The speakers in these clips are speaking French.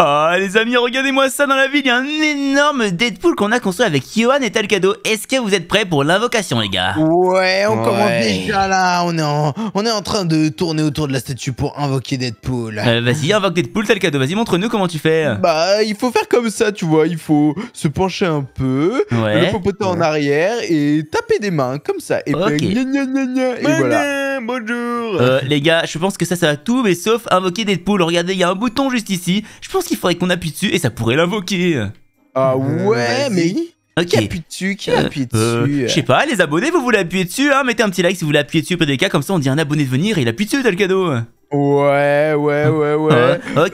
Oh les amis, regardez-moi ça dans la ville, il y a un énorme Deadpool qu'on a construit avec Johan et Talcado. Est-ce que vous êtes prêts pour l'invocation les gars Ouais, on commence déjà là, on est, en, on est en train de tourner autour de la statue pour invoquer Deadpool. Euh, vas-y, invoque Deadpool Talcado, vas-y montre-nous comment tu fais. Bah il faut faire comme ça, tu vois, il faut se pencher un peu, le popoter en arrière et taper des mains comme ça. Et et voilà bonjour euh, les gars, je pense que ça, ça va tout, mais sauf invoquer des poules. Regardez, il y a un bouton juste ici. Je pense qu'il faudrait qu'on appuie dessus et ça pourrait l'invoquer. Ah euh, ouais, mais... Ok. Qui appuie dessus Qui euh, appuie dessus Je sais pas, les abonnés, vous voulez appuyer dessus, hein Mettez un petit like si vous voulez appuyer dessus, cas comme ça on dit un abonné de venir et il appuie dessus, t'as le cadeau Ouais, ouais, ah. ouais, ouais. Ah ok,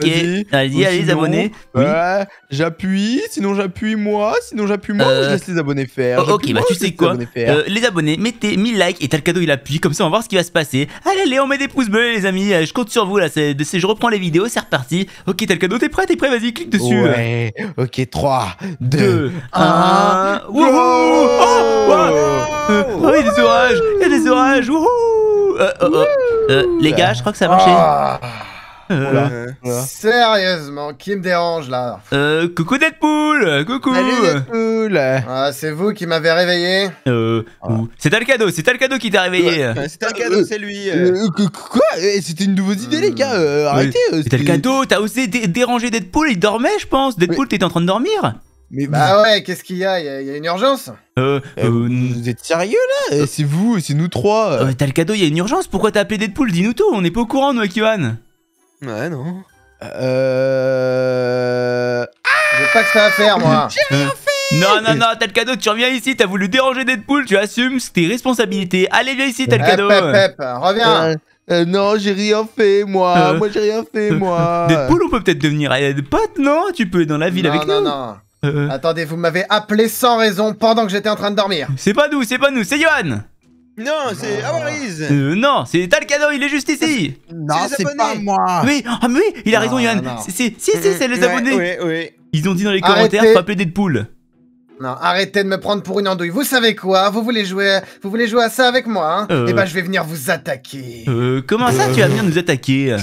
allez-y, allez, les abonnés. Ouais, j'appuie, sinon j'appuie moi, sinon j'appuie moi, euh, je laisse les abonnés faire. Oh, ok, bah tu sais quoi euh, les, abonnés, mettez 1000 likes et cadeau il appuie, comme ça on va voir ce qui va se passer. Allez, allez, on met des pouces bleus, les amis, euh, je compte sur vous là, je reprends les vidéos, c'est reparti. Ok, cadeau t'es prêt, t'es prêt, vas-y, clique dessus. ok, 3, 2, 1. Wouhou Oh, ah, il y a des orages, il y a des orages, wouhou oh, oh. Euh, les gars, je crois que ça a ah. euh. sérieusement, qui me dérange là Euh, coucou Deadpool Coucou Salut Deadpool ah, C'est vous qui m'avez réveillé Euh, ah. c'est Alcado, c'est le qui t'a réveillé C'est Alcado, c'est lui euh, euh, Quoi C'était une nouvelle idée les gars, arrêtez C'était le cadeau, t'as osé déranger Deadpool, il dormait je pense Deadpool t'étais en train de dormir bah ouais, qu'est-ce qu'il y a Il y, a une urgence euh, euh eh, Vous êtes sérieux là euh, C'est vous, c'est nous trois euh, T'as le cadeau, il y a une urgence Pourquoi t'as appelé Deadpool Dis-nous tout, on n'est pas au courant, nous, avec Ouais, non. Euh. Ah J'ai pas que ça à faire, moi rien fait euh, Non, non, non, t'as le cadeau, tu reviens ici, t'as voulu déranger Deadpool, tu assumes, tes responsabilités. Allez, viens ici, t'as le cadeau Pep, reviens non, j'ai rien fait, moi. moi, j'ai rien fait, moi. Deadpool, on peut peut-être devenir pote, non Tu peux être dans la ville avec nous. Non, non, euh, euh. Attendez, vous m'avez appelé sans raison pendant que j'étais en train de dormir. C'est pas nous, c'est pas nous, c'est Johan non, c'est Awaris euh, Non, c'est Talcado, il est juste ici Non, c'est pas moi Oui, ah mais oui, il a raison, Johan Si, si, c'est les abonnés Ils ont dit dans les commentaires, pas des poules non, arrêtez de me prendre pour une andouille. Vous savez quoi Vous voulez jouer, vous voulez jouer à ça avec moi hein Eh ben, je vais venir vous attaquer. Euh, comment ça, tu vas venir nous attaquer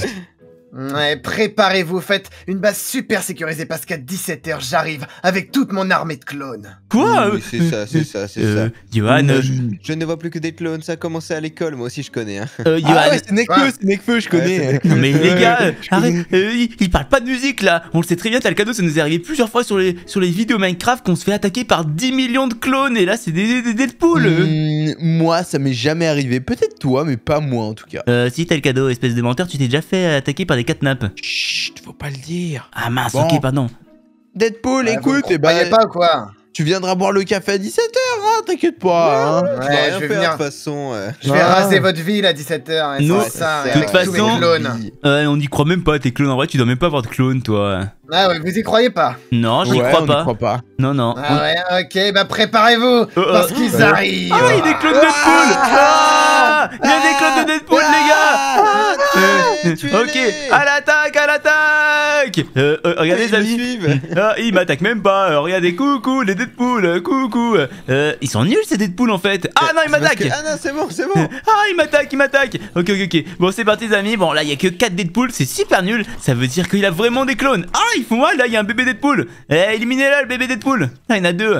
Ouais, préparez-vous, faites une base super sécurisée parce qu'à 17h, j'arrive avec toute mon armée de clones. Quoi C'est euh, ça, c'est ça, c'est ça. Euh, euh, je, ne vois plus que des clones, ça a commencé à l'école, moi aussi je connais. Hein. c'est Nekfeu, c'est Nekfeu, je connais. mais les gars, arrête, il, parle pas de musique là. On le sait très bien, cadeau, ça nous est arrivé plusieurs fois sur les, sur les vidéos Minecraft qu'on se fait attaquer par 10 millions de clones et là c'est des, des, Deadpool. Hmm, moi, ça m'est jamais arrivé. Peut-être toi, mais pas moi en tout cas. Si si, cadeau, espèce de menteur, tu t'es déjà fait attaquer par des les nappes Chut, faut pas le dire. Ah mince, ok, pardon. Deadpool, ah, écoute, et eh bah, ben, pas quoi. Tu viendras boire le café à 17h, hein, t'inquiète pas. je vais, raser votre ville à 17h. Hein, Nous, ça, de toute façon, on n'y croit même pas, tes clones. En vrai, tu dois même pas avoir de clones, toi. Ah ouais, vous y croyez pas Non, je n'y crois, pas. Non, non. Ah ouais, ok, bah préparez-vous, euh, euh. parce qu'ils euh. arrivent. Ah, il y a des clones de Deadpool Il y a des clones de Deadpool Ok, à l'attaque, à l'attaque euh, euh, Regardez, les amis. Ah, il m'attaque même pas. Euh, regardez, coucou, les Deadpool, coucou. ils sont nuls ces Deadpool en fait. Ah non, il m'attaque Ah non, c'est bon, c'est bon. ah, il m'attaque, il m'attaque. Ok, ok, ok. Bon, c'est parti, les amis. Bon, là, il y a que 4 Deadpool, c'est super nul. Ça veut dire qu'il a vraiment des clones. Ah, il faut moi, ah, là, il y a un bébé Deadpool. Eh, éliminez-le, le bébé Deadpool. Ah, il y en a deux.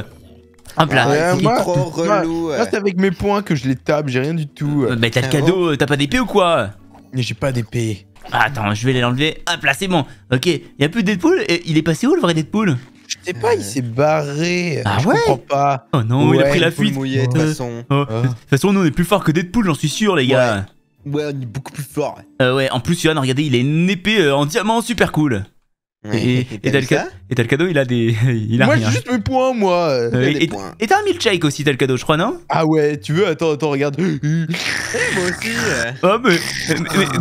Hop là, c'est avec mes points que je les tape, j'ai rien du tout. Mais bah, t'as le ah, cadeau, oh. t'as pas d'épée ou quoi J'ai pas d'épée. Ah, attends, je vais l'enlever. Hop ah, là, c'est bon. Ok, il a plus Deadpool. il est passé où le vrai Deadpool Je sais pas, il s'est barré. Ah je ouais comprends pas. Oh non, il a pris la fuite. Mouillé, de toute euh, façon. Oh. De toute façon, nous on est plus fort que Deadpool, j'en suis sûr, les gars. Ouais. on est beaucoup plus fort. Euh, ouais, en plus, Yohan, regardez, il est une épée euh, en diamant super cool et, et, le cadeau, il a des. Il a moi, j'ai juste mes points, moi. Euh, et, points. et t'as un milkshake aussi, cadeau je crois, non Ah ouais, tu veux Attends, attends, regarde. moi aussi. Oh, mais,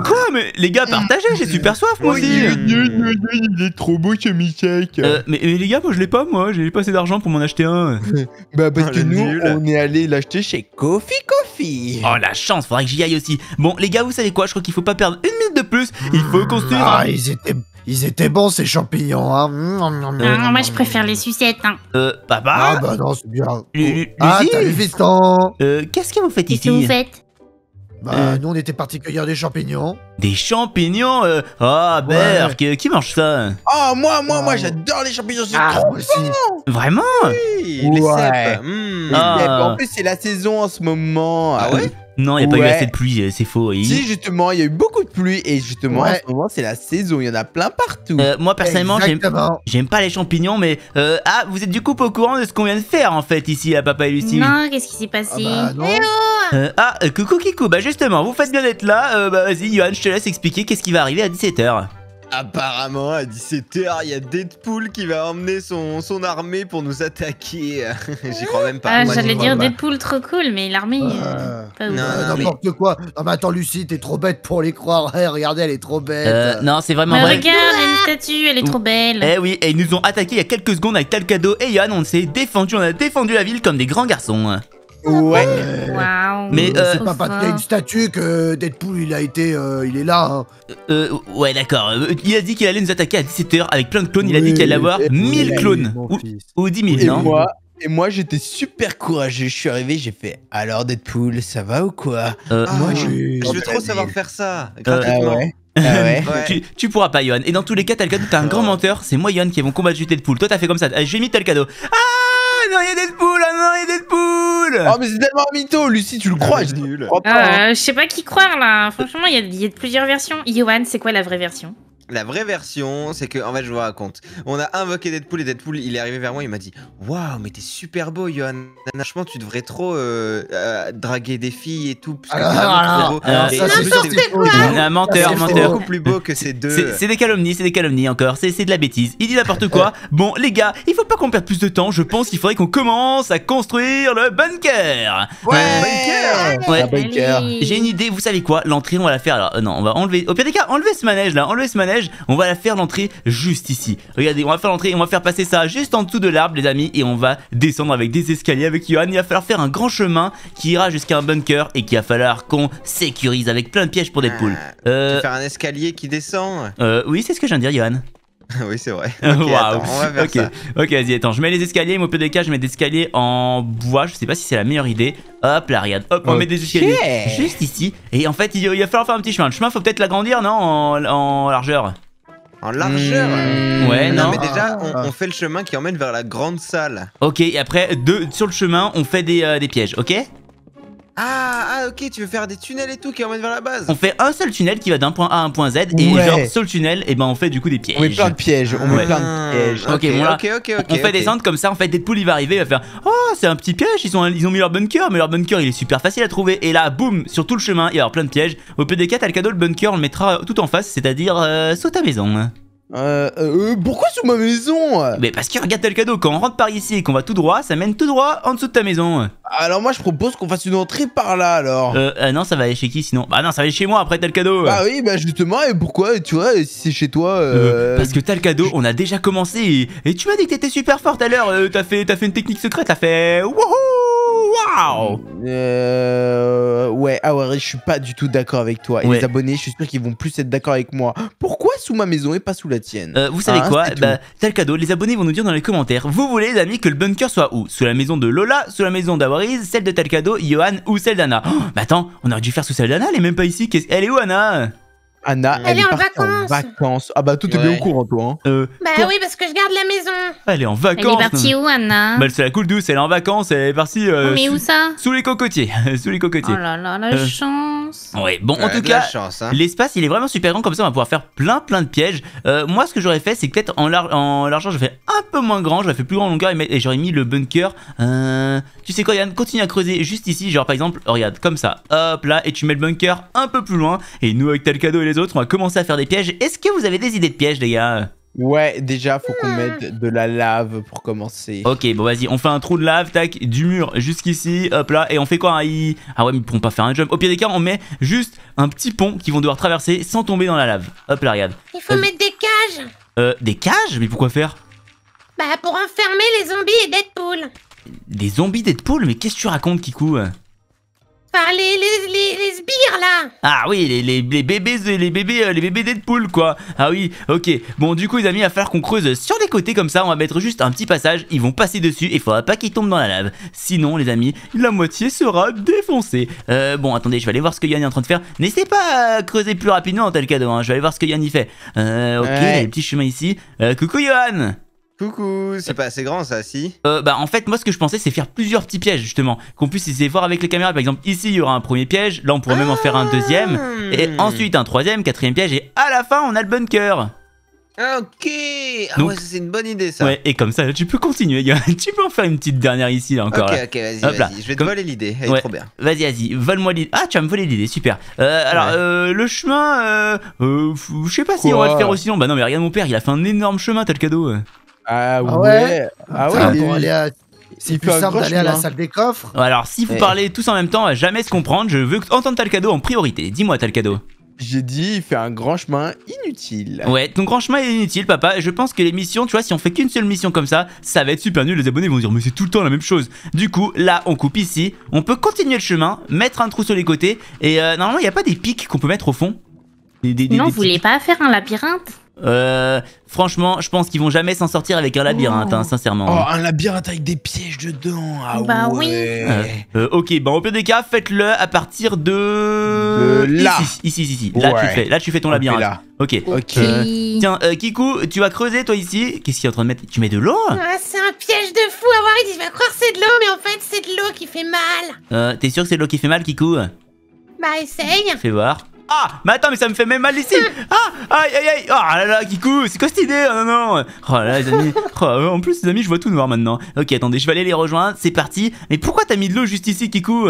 Quoi Mais les gars, partagez, j'ai super soif, moi aussi. il est trop beau, ce milkshake. Euh, mais, les gars, moi, je l'ai pas, moi. J'ai pas assez d'argent pour m'en acheter un. bah, parce ah, que nous, on est allé l'acheter chez Kofi Kofi Oh, la chance, faudrait que j'y aille aussi. Bon, les gars, vous savez quoi Je crois qu'il faut pas perdre une minute de plus. Il faut construire. Ah, ils étaient ils étaient bons ces champignons, hein. Mm, mm, mm, non, moi je préfère les sucettes, hein. Euh, papa Ah bah non, c'est bien. ah, fiston Euh, qu'est-ce que vous faites ici Qu'est-ce que vous faites Bah, euh. nous on était partis cueillir des champignons. Des champignons euh. Ah, Oh, Berk, euh, qui mange ça Oh, moi, moi, moi, ah. j'adore les champignons, c'est ah, trop bon aussi. Vraiment Oui, les cèpes. Hmm. ah. En plus, c'est la saison en ce moment. Ah ouais non, il n'y a pas eu assez de pluie, euh, c'est faux. Si, justement, il y a eu beaucoup de pluie et justement, en ce moment, c'est la saison, il y en a plein partout. Euh, moi, personnellement, j'aime pas les champignons, mais. Euh, ah, vous êtes du coup au courant de ce qu'on vient de faire en fait ici à Papa et Lucie Non, qu'est-ce qui s'est passé Ah, bah, ah coucou bah justement, vous faites bien d'être là. bah vas-y, Johan, je te laisse expliquer qu'est-ce qui va arriver à 17h. Apparemment, à 17h, il y a Deadpool qui va emmener son, son armée pour nous attaquer. J'y crois même pas. Ah, j'allais dire Deadpool trop cool, mais l'armée. Ah. Non, ah, N'importe quoi. Non, ah, mais attends, Lucie, t'es trop bête pour les croire. Eh, regardez, elle est trop belle. Euh, non, c'est vraiment bah, vrai. regarde, la statue, elle est trop belle. Eh oui, et ils nous ont attaqué il y a quelques secondes avec Talcado et Yann, on s'est défendu, on a défendu la ville comme des grands garçons. Ouais. Mais euh, c'est pas y a une statue que Deadpool il a été, euh, il est là. Hein. Euh, euh, ouais, d'accord. Il a dit qu'il allait nous attaquer à 17h avec plein de clones. il a dit qu'il allait avoir 1000 clones ou, 10 000. Et moi, et moi j'étais super courageux. Je suis arrivé, j'ai fait alors Deadpool, ça va ou quoi ah Moi, je, veux trop savoir faire ça. Ah ouais. Ah tu, pourras pas, Yon. Et dans tous les cas, t'as le cadeau, un grand menteur. C'est moi, Yon, qui vont combattre Deadpool. Toi, t'as fait comme ça. J'ai mis tel cadeau. Ah non, il Deadpool Ah, des Deadpool Oh, mais c'est tellement mytho Lucie, tu le crois, je nul Euh, je sais pas qui croire, là. Franchement, il y, a plusieurs versions. Yohan, c'est quoi la vraie version la vraie version, c'est que, en fait, je vous raconte. On a invoqué Deadpool et Deadpool, il est arrivé vers moi, il m'a dit Waouh, mais t'es super beau, Johan. Franchement, tu devrais trop euh, euh, draguer des filles et tout. Parce que ah, un menteur, menteur. beaucoup plus beau que ces deux. C'est des calomnies, c'est des calomnies encore. C'est de la bêtise. Il dit n'importe quoi. bon, les gars, il faut pas qu'on perde plus de temps. Je pense qu'il faudrait qu'on commence à construire le bunker. Ouais, bunker. J'ai une idée. Vous savez quoi L'entrée, on va la faire. Alors, euh, non, on va enlever. Au pire des cas, enlever ce manège là. Enlever ce manège on va la faire l'entrée juste ici. Regardez, on va faire l'entrée on va faire passer ça juste en dessous de l'arbre, les amis, et on va descendre avec des escaliers avec Johan. Il va falloir faire un grand chemin qui ira jusqu'à un bunker et qu'il va falloir qu'on sécurise avec plein de pièges pour des poules ah, Tu euh, faire un escalier qui descend euh, Oui, c'est ce que j'ai viens de dire, Johan. oui, c'est vrai. Ok, wow. Ok, vas-y, attends. Je mets les escaliers, au des je mets des escaliers en bois. Je sais pas si c'est la meilleure idée. Hop, là, regarde. Hop, on met des escaliers juste ici. Et en fait, il, va falloir faire un petit chemin. Le chemin, faut peut-être l'agrandir, non en, largeur. En largeur hmm. Ouais, non. mais déjà, ah. on, fait le chemin qui emmène vers la grande salle. Ok, et après, deux sur le chemin, on fait des euh, pièges, ok ah, ah, ok, tu veux faire des tunnels et tout qui emmènent vers la base. On fait un seul tunnel qui va d'un point A à un point Z et genre sur le tunnel, et eh ben on fait du coup des pièges. On met plein de pièges, on met plein de pièges. Ok, on fait descendre comme ça. En fait, poules il va arriver, il va faire Oh, c'est un petit piège, ils ont, ils ont mis leur bunker, mais leur bunker il est super facile à trouver. Et là, boum, sur tout le chemin, il va y avoir plein de pièges. Au PDK, t'as le cadeau, le bunker, on le mettra tout en face, c'est-à-dire euh, sous ta maison. Euh, euh, euh, pourquoi sous ma maison Mais parce que regarde t'as le cadeau, quand on rentre par ici et qu'on va tout droit, ça mène tout droit en dessous de ta maison. Alors moi je propose qu'on fasse une entrée par là alors. Euh, euh non ça va aller chez qui sinon Bah non ça va aller chez moi après t'as le cadeau. Bah oui bah justement et pourquoi tu vois si c'est chez toi Parce que t'as le cadeau, on a déjà commencé et, tu m'as dit que t'étais super forte à l'heure, t'as fait, fait une technique secrète, t'as fait... Wow Ouais, ah ouais, je suis pas du tout d'accord avec toi. Et les abonnés, je suis sûr qu'ils vont plus être d'accord avec moi. Pourquoi sous ma maison et pas sous la euh, vous savez hein, quoi bah, les abonnés vont nous dire dans les commentaires. Vous voulez, les amis, que le bunker soit où Sous la maison de Lola, sous la maison d'Awariz, celle de Talcado, Johan ou celle d'Anna oh, attends, on aurait dû faire sous celle d'Anna, elle est même pas ici. elle est où Anna Anna, elle, est, en vacances. en, vacances. Ah bah tout est bien au courant toi. Hein. Euh, bah oui parce que je garde la maison. Ah, elle est en vacances. Elle est partie où Anna Bah c'est la cool douce, elle est en vacances, elle est partie. Mais euh, sous, où ça Sous les cocotiers, sous les cocotiers. Oh là là, la euh, chance. Ouais bon en tout cas, hein. l'espace il est vraiment super grand comme ça on va pouvoir faire plein plein de pièges. moi ce que j'aurais fait c'est peut-être en, lar en largeur j'aurais fait un peu moins grand, je j'aurais fait plus grand en longueur et, j'aurais mis le bunker. tu sais quoi Yann, continue à creuser juste ici, genre par exemple, regarde comme ça, hop là et tu mets le bunker un peu plus loin et nous avec tel cadeau les autres, on va commencer à faire des pièges. Est-ce que vous avez des idées de pièges, les gars Ouais, déjà, faut qu'on hmm. mette de la lave pour commencer. Ok, bon, vas-y, on fait un trou de lave, tac, du mur jusqu'ici, hop là, et on fait quoi Ah ouais, mais ils pourront pas faire un jump. Au pied des cas, on met juste un petit pont qu'ils vont devoir traverser sans tomber dans la lave. Hop là, regarde. Il faut euh, mettre des cages Euh, des cages Mais pourquoi faire Bah, pour enfermer les zombies et Deadpool. Des zombies Deadpool Mais qu'est-ce que tu racontes, Kikou par les, les, les, sbires là Ah oui, les, les, les bébés, les bébés, euh, les bébés Deadpool quoi Ah oui, ok. Bon du coup les amis, il va falloir qu'on creuse sur les côtés comme ça, on va mettre juste un petit passage, ils vont passer dessus et il faudra pas qu'ils tombent dans la lave. Sinon les amis, la moitié sera défoncée. Euh, bon attendez, je vais aller voir ce que Yann est en train de faire. N'hésitez pas à creuser plus rapidement en tel cas, hein. je vais aller voir ce que Yann y fait. Euh, ok, il y a des petits chemins ici. coucou Yann Coucou, c'est euh, pas assez grand ça, si euh, Bah en fait, moi ce que je pensais, c'est faire plusieurs petits pièges justement, qu'on puisse essayer de voir avec les caméras. Par exemple, ici il y aura un premier piège, là on pourrait même en faire un ah deuxième, et hmm. ensuite un troisième, quatrième piège, et à la fin on a le bunker. Ok Ah ouais, c'est une bonne idée ça Ouais, et comme ça, tu peux continuer, tu peux en faire une petite dernière ici, là, encore. Ok, ok, vas-y, vas-y, je vais te voler l'idée, elle trop bien. Vas-y, vas-y, vole-moi l'idée. Ah, tu vas me voler l'idée, super. Euh, alors, le chemin, je sais pas si on va le faire aussi long. Bah non, mais regarde mon père, il a fait un énorme chemin, t'as le cadeau. Ah, ah ouais Ah ouais, C'est plus simple d'aller à la salle des coffres. Alors, si vous parlez tous en même temps, à jamais se comprendre, je veux entendre Talcado en priorité. Dis-moi, Talcado. J'ai dit, il fait un grand chemin inutile. Ouais, ton grand chemin est inutile, papa. je pense que les missions, tu vois, si on fait qu'une seule mission comme ça, ça va être super nul. Les abonnés vont dire, mais c'est tout le temps la même chose. Du coup, là, on coupe ici. On peut continuer le chemin, mettre un trou sur les côtés. Et euh, normalement, il n'y a pas des pics qu'on peut mettre au fond. non, vous voulez pas faire un labyrinthe euh, franchement, je pense qu'ils vont jamais s'en sortir avec un labyrinthe, hein, oh. sincèrement. Oh, un labyrinthe avec des pièges dedans. Ah bah oui. Euh, euh, ok, bah au pire des cas, faites-le à partir de, là. Ici, ici, ici. Là, tu fais, là, tu fais ton labyrinthe. Là. Ok. tiens, Kiku, tu vas creuser toi ici. Qu'est-ce qu'il est en train de mettre Tu mets de l'eau ah, C'est un piège de fou. voir il va croire que c'est de l'eau, mais en fait c'est de l'eau qui fait mal. T'es sûr que c'est de l'eau qui fait mal, Kiku Bah essaye. Fais voir. Ah Mais attends, mais ça me fait même mal ici Ah Aïe aïe aïe oh, là là, Kikou, c'est quoi cette idée Oh non non Oh là là, les amis oh, En plus, les amis, je vois tout noir maintenant. Ok, attendez, je vais aller les rejoindre, c'est parti. Mais pourquoi t'as mis de l'eau juste ici, Kikou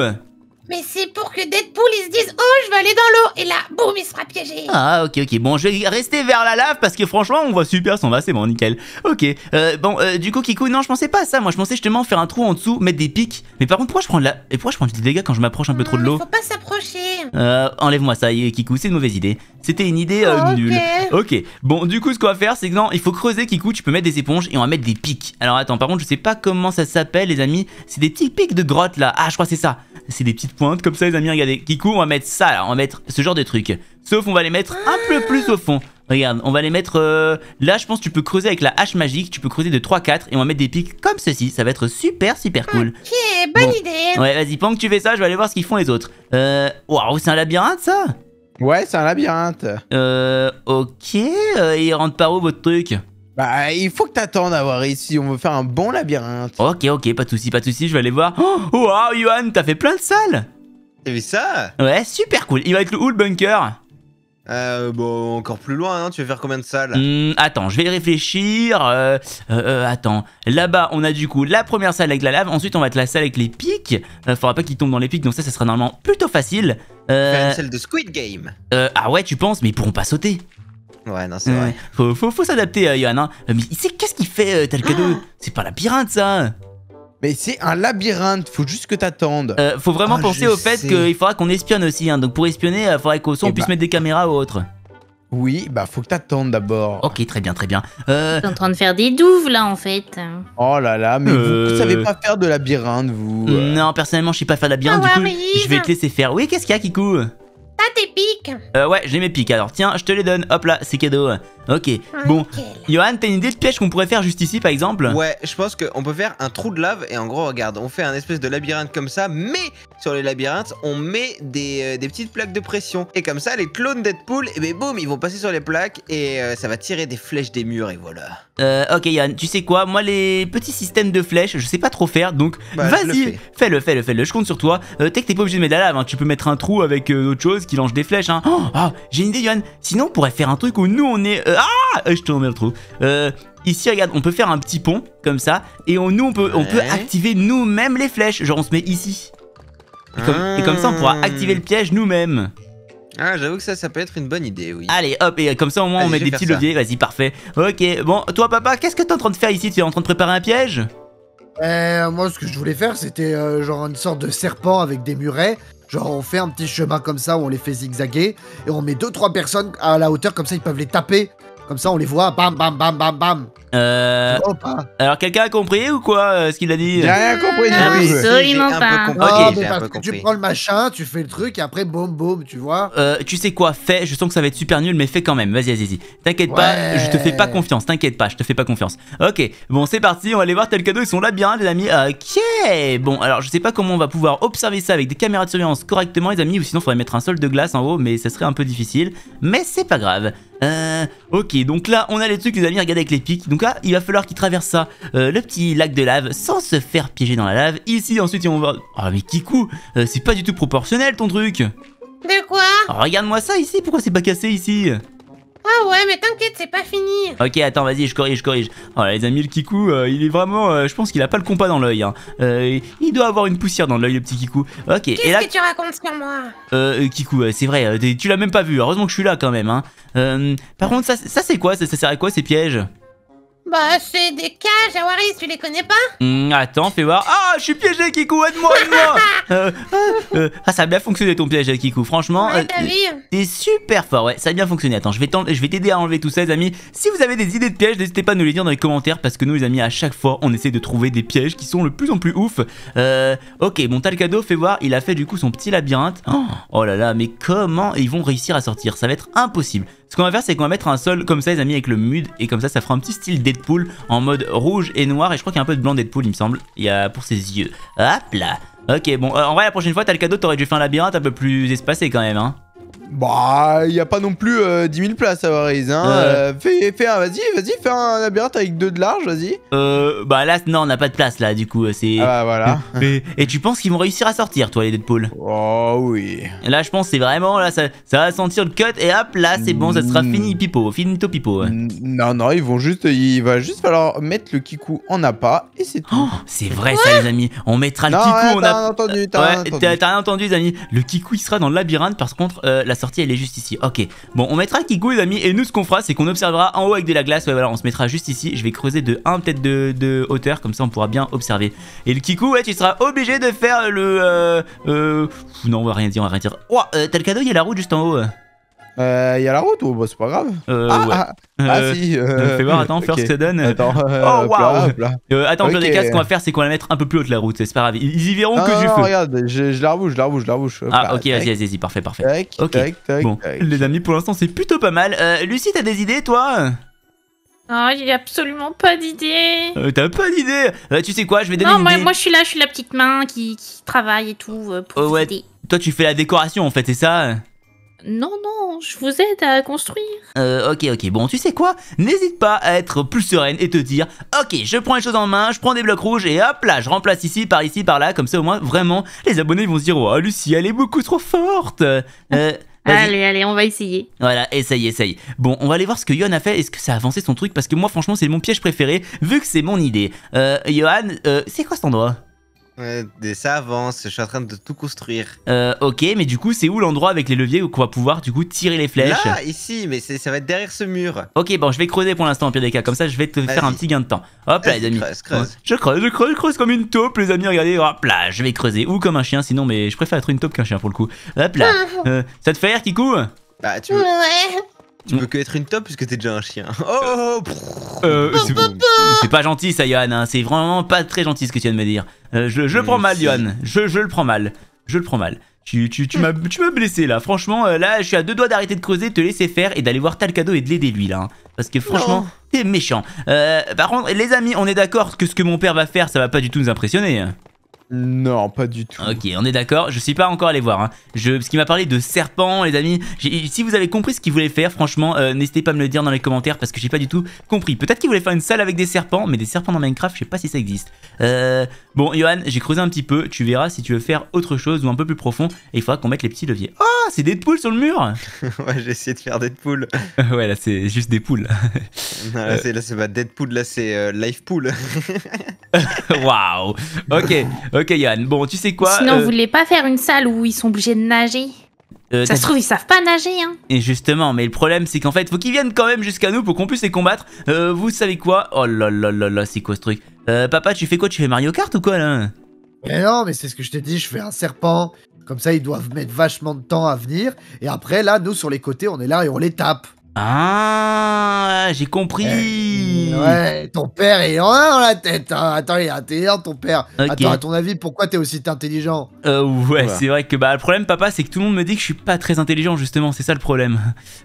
mais c'est pour que Deadpool il se dise Oh, je vais aller dans l'eau Et là, boum, il sera piégé Ah, ok, ok. Bon, je vais rester vers la lave parce que franchement, on voit super son va, c'est bon, nickel. Ok. Euh, bon, euh, du coup, Kikou, non, je pensais pas à ça. Moi, je pensais justement faire un trou en dessous, mettre des pics. Mais par contre, pourquoi je prends la. Et pourquoi je prends des dégâts quand je m'approche un peu trop de l'eau Faut pas s'approcher Euh, enlève-moi ça, Kikou, c'est une mauvaise idée. C'était une idée euh, nulle. Ok. Bon, du coup, ce qu'on va faire, c'est que non, il faut creuser, Kikou, tu peux mettre des éponges et on va mettre des pics. Alors attends, par contre, je sais pas comment ça s'appelle, les amis. C'est des petits pics de grotte là. Ah, je crois c'est ça. C'est des petites pointes comme ça, les amis. Regardez, Kikou, on va mettre ça là. On va mettre ce genre de truc Sauf, on va les mettre un peu plus au fond. Regarde, on va les mettre... Euh, là, je pense tu peux creuser avec la hache magique. Tu peux creuser de 3-4 et on va mettre des pics comme ceci. Ça va être super, super cool. Ok, bonne idée. Ouais, vas-y, pendant que tu fais ça, je vais aller voir ce qu'ils font les autres. Euh... Waouh, c'est un labyrinthe, ça Ouais, c'est un labyrinthe. Euh... Ok, euh, il rentre par où, votre truc bah, il faut que t'attends à ici. On veut faire un bon labyrinthe. Ok, ok, pas de soucis, pas de soucis. Je vais aller voir. Oh, wow, Yohan t'as fait plein de salles. T'as vu ça Ouais, super cool. Il va être où le bunker euh, bon, encore plus loin, hein. tu vas faire combien de salles hmm, Attends, je vais réfléchir. Euh, euh, euh, attends, là-bas, on a du coup la première salle avec la lave. Ensuite, on va être la salle avec les pics. Euh, faudra pas qu'ils tombent dans les pics, donc ça, ça sera normalement plutôt facile. Faire une de Squid Game. ah ouais, tu penses Mais ils pourront pas sauter. Ouais, non, c'est vrai. Faut, faut, faut s'adapter, euh, Hein. Euh, mais qu'est-ce qu'il fait, euh, tel cadeau ah C'est pas labyrinthe, ça mais c'est un labyrinthe, faut juste que t'attendes. Euh, faut vraiment ah, penser au fait qu'il faudra qu'on espionne aussi. Hein. Donc pour espionner, il faudrait qu'au son, on eh puisse bah. mettre des caméras ou autre. Oui, bah faut que t'attendes d'abord. Ok, très bien, très bien. Euh... T'es en train de faire des douves là en fait. Oh là là, mais vous, savez pas faire de labyrinthe vous. Non, personnellement, je sais pas faire de labyrinthe, du coup, je vais te laisser faire. Oui, qu'est-ce qu'il y a, Kikou euh, ouais, j'ai mes pics. Alors, tiens, je te les donne. Hop là, c'est cadeau. Ok. Bon, Johan, t'as une idée de piège qu'on pourrait faire juste ici, par exemple Ouais, je pense qu'on peut faire un trou de lave. Et en gros, regarde, on fait un espèce de labyrinthe comme ça, mais sur les labyrinthes, on met euh, des, petites plaques de pression. Et comme ça, les clones Deadpool, et eh ben boum, ils vont passer sur les plaques et euh, ça va tirer des flèches des murs et voilà. Euh, ok Yann, tu sais quoi Moi, les petits systèmes de flèches, je sais pas trop faire, donc bah, vas-y, fais-le, fais-le, fais-le, je compte sur toi. t'es que t'es pas obligé de mettre la lave, hein. tu peux mettre un trou avec autre chose qui lance des flèches. Hein. Oh, ah, j'ai une idée Yann, sinon on pourrait faire un truc où nous on est... ah Je te remets le trou. ici regarde on peut faire un petit pont comme ça et on, nous on peut, on peut activer nous-mêmes les flèches genre on se met ici et comme, ça, on pourra activer le ah. piège nous-mêmes. Ah, j'avoue que ça, ça peut être une bonne idée, oui. Allez, hop, et comme ça, au moins, on met des petits leviers. Vas-y, parfait. Ok, bon, toi, papa, qu'est-ce que t'es en train de faire ici Tu es en train de préparer un piège euh, moi, ce que je voulais faire, c'était euh, genre une sorte de serpent avec des murets. Genre, on fait un petit chemin comme ça où on les fait zigzaguer et on met 2-3 personnes à la hauteur, comme ça ils peuvent les taper. Comme ça, on les voit, bam, bam, bam, bam, bam. Euh... Alors quelqu'un a compris ou quoi euh, ce qu'il a dit ah, J'ai rien compris. Absolument pas. Tu prends le machin, tu fais le truc et après boum boum, tu vois. Euh, tu sais quoi Fais. Je sens que ça va être super nul, mais fais quand même. Vas-y, vas-y. T'inquiète pas, je te fais pas confiance. T'inquiète pas, je te fais pas confiance. Ok. Bon, c'est parti. On va aller voir tel cadeau. Ils sont là bien, les amis. Ok. Bon, alors je sais pas comment on va pouvoir observer ça avec des caméras de surveillance correctement, les amis, ou sinon faudrait mettre un sol de glace en haut, mais ça serait un peu difficile. Mais c'est pas grave. Euh ok. Donc là, on a les trucs, les amis. Regardez avec les pics. Donc il va falloir qu'il traverse ça, euh, le petit lac de lave, sans se faire piéger dans la lave. Ici, ensuite, on va... Oh, mais Kikou, euh, c'est pas du tout proportionnel, ton truc De quoi ah, Regarde-moi ça, ici, pourquoi c'est pas cassé, ici ah ouais, mais t'inquiète, c'est pas fini. Ok, attends, vas-y, je corrige, je corrige. Oh, les amis, le Kikou, euh, il est vraiment... je pense qu'il a pas le compas dans l'œil. Hein. il doit avoir une poussière dans l'œil, le petit Kikou. Ok, Qu'est-ce que tu racontes sur moi Euh, Kikou, c'est vrai, tu l'as même pas vu. Heureusement que je suis là, quand même. Hein. par contre, ça, ça c'est quoi ça, sert à quoi, ces pièges bah, c'est des cages, Awaris, tu les connais pas hmm, Attends, fais voir. Ah, je suis piégé, Kikou, aide-moi, moi euh, euh, euh, Ah, ça a bien fonctionné ton piège, Kikou, franchement. Ouais, T'es super fort, ouais, ça a bien fonctionné. Attends, je vais t'aider à enlever tout ça, les amis. Si vous avez des idées de pièges, n'hésitez pas à nous les dire dans les commentaires, parce que nous, les amis, à chaque fois, on essaie de trouver des pièges qui sont le plus en plus ouf. ok, bon, t'as le cadeau, fais voir, il a fait du coup son petit labyrinthe. oh, oh là là, mais comment ils vont réussir à sortir Ça va être impossible. Ce qu'on va faire, c'est qu'on va mettre un sol comme ça, les amis, avec le mud. Et comme ça, ça fera un petit style Deadpool en mode rouge et noir. Et je crois qu'il y a un peu de blanc Deadpool, il me semble. Il y a pour ses yeux. Hop là. Ok, bon, euh, en vrai, la prochaine fois, t'as le cadeau, t'aurais dû faire un labyrinthe un peu plus espacé quand même, hein. Bah, il n'y a pas non plus 10 euh, 000 places à Warriors. Hein. Euh, fais, fais, un, vas-y, vas-y, fais un labyrinthe avec deux de large, vas-y. Euh, bah là, non, on n'a pas de place là, du coup. Euh, c'est... Ah bah, voilà. et, tu penses qu'ils vont réussir à sortir, toi, les Deadpool Oh oui. Là, je pense c'est vraiment, là, ça, ça, va sentir le cut et hop, là, c'est bon, ça sera mm. fini, pipo, finito pipo. Mm, non, non, ils vont juste, il va juste falloir mettre le kikou en appât et c'est tout. Oh, c'est vrai ça, les amis. On mettra le kikou en hein, appât. T'as rien entendu, t'as rien entendu. les amis. Le kikou, il sera dans le labyrinthe. Par contre, la sortie, elle est juste ici. Ok. Bon, on mettra Kiku, les amis. Et nous, ce qu'on fera, c'est qu'on observera en haut avec de la glace. Ouais, voilà, on se mettra juste ici. Je vais creuser de 1, peut-être de, hauteur. Comme ça, on pourra bien observer. Et le Kiku, ouais, tu seras obligé de faire le. Euh, euh, non, on va rien dire, on va rien dire. Euh, t'as le cadeau, il y a la route juste en haut. Euh, il euh, y a la route ou c'est pas grave euh, ah, ouais. ah, ah, euh, si Fais euh, voir, attends, okay. first ce Attends, oh waouh Euh Attends, okay. des cas, ce qu'on va faire, c'est qu'on va la mettre un peu plus haute la route, c'est pas grave. Ils y verront que non, du non, feu. regarde, je, je, la rebouche, je la rebouche, je la rebouche. Ah, ok, vas-y, vas-y, parfait, parfait. Tac, ok, tac, bon, les amis, pour l'instant, c'est plutôt pas mal. Euh Lucie, t'as des idées, toi non, ah, j'ai absolument pas d'idées T'as pas d'idées Tu sais quoi, je vais donner non, une moi, je suis là, je suis la petite main qui, travaille et tout pour oh, ouais. Toi, tu fais la décoration en fait, c'est ça non, non, je vous aide à construire. Euh, ok, ok, bon, tu sais quoi N'hésite pas à être plus sereine et te dire Ok, je prends les choses en main, je prends des blocs rouges et hop là, je remplace ici, par ici, par là, comme ça au moins, vraiment, les abonnés vont se dire Oh, Lucie, elle est beaucoup trop forte Euh. Allez, allez, on va essayer. Voilà, essaye, essaye. Bon, on va aller voir ce que Johan a fait. et ce que ça a avancé son truc Parce que moi, franchement, c'est mon piège préféré, vu que c'est mon idée. Euh, Johan, euh, c'est quoi cet endroit des ça avance, je suis en train de tout construire. Euh, ok, mais du coup, c'est où l'endroit avec les leviers où on va pouvoir du coup tirer les flèches Là, ici, mais ça va être derrière ce mur. Ok, bon, je vais creuser pour l'instant, en pire des cas, comme ça je vais te faire un petit gain de temps. Hop là, les amis. Je creuse, je creuse, je creuse comme une taupe, les amis, regardez, hop là, je vais creuser. Ou comme un chien, sinon, mais je préfère être une taupe qu'un chien pour le coup. Hop là. Euh, ça te fait rire, Kikou Bah, tu veux... Ouais. Tu veux que être une taupe puisque t'es déjà un chien. Oh, oh, oh, oh Euh, c'est pas gentil ça, Yohan hein. C'est vraiment pas très gentil ce que tu viens de me dire. Euh, je, prends mal, Johan. Je, le prends mal. Je le prends mal. Tu, tu, m'as blessé là, franchement. Euh, là, je suis à deux doigts d'arrêter de creuser, de te laisser faire et d'aller voir Talcado et de l'aider lui là. Hein. Parce que franchement, oh. t'es méchant. Euh, par contre, les amis, on est d'accord que ce que mon père va faire, ça va pas du tout nous impressionner. Hein. Non, pas du tout. Ok, on est d'accord. Je suis pas encore allé voir. Hein. Je, parce qu'il m'a parlé de serpents les amis. Si vous avez compris ce qu'il voulait faire, franchement, euh, n'hésitez pas à me le dire dans les commentaires parce que j'ai pas du tout compris. Peut-être qu'il voulait faire une salle avec des serpents, mais des serpents dans Minecraft, je sais pas si ça existe. Euh, bon, Johan, j'ai creusé un petit peu. Tu verras si tu veux faire autre chose ou un peu plus profond. Et il faudra qu'on mette les petits leviers. Oh, c'est des poules sur le mur Ouais, j'ai essayé de faire des ouais, là, c'est juste des poules. là, c'est pas Deadpool, là, c'est euh, Lifepool Pool. Waouh Ok, ok. Ok, Yann. Bon, tu sais quoi Sinon, euh, vous voulez pas faire une salle où ils sont obligés de nager euh, ça se trouve, ils savent pas nager, hein. Et justement, mais le problème, c'est qu'en fait, faut qu'ils viennent quand même jusqu'à nous pour qu'on puisse les combattre. Euh, vous savez quoi Oh là là là là, c'est quoi ce truc Papa, tu fais quoi Tu fais Mario Kart ou quoi là Mais non, mais c'est ce que je t'ai dit, je fais un serpent. Comme ça, ils doivent mettre vachement de temps à venir. Et après, là, nous, sur les côtés, on est là et on les tape. Ah, j'ai compris. Eh, ouais, ton père est en la tête. Hein. Attends, il est intelligent ton père. Attends, à ton avis, pourquoi t'es aussi intelligent euh, Ouais, c'est vrai que bah le problème, papa, c'est que tout le monde me dit que je suis pas très intelligent justement. C'est ça le problème.